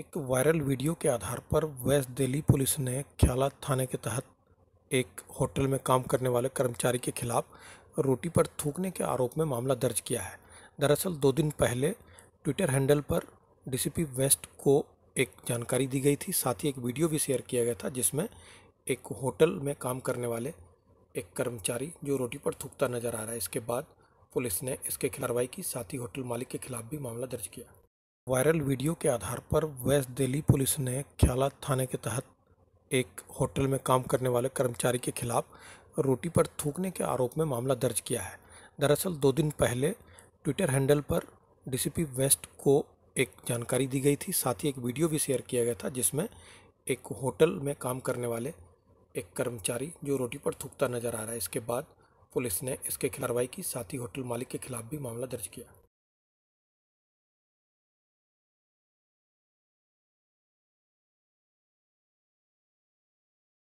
एक viral video के आधार पर वेस्ट दिल्ली पुलिस ने ख्याला थाने के तहत एक होटल में काम करने वाले कर्मचारी के खिलाफ रोटी पर थूकने के आरोप में मामला दर्ज किया है दरअसल दो दिन पहले ट्विटर हैंडल पर डीसीपी वेस्ट को एक जानकारी दी गई थी साथ ही एक वीडियो भी शेयर किया गया था जिसमें एक होटल में काम करने वाले एक कर्मचारी जो रोटी पर थूकता नजर आ रहा है इसके बाद पुलिस ने इसके कार्रवाई की साथ ही होटल मालिक के खिलाफ भी मामला दर्ज किया वायरल वीडियो के आधार पर वेस्ट दिल्ली पुलिस ने ख्याला थाने के तहत एक होटल में काम करने वाले कर्मचारी के खिलाफ रोटी पर थूकने के आरोप में मामला दर्ज किया है दरअसल दो दिन पहले ट्विटर हैंडल पर डीसीपी वेस्ट को एक जानकारी दी गई थी साथ ही एक वीडियो भी शेयर किया गया था जिसमें एक होटल में काम करने वाले एक कर्मचारी जो रोटी पर थूकता नजर आ रहा है इसके बाद पुलिस ने इसके खिलाफ कार्रवाई की साथ ही होटल मालिक के खिलाफ भी मामला दर्ज किया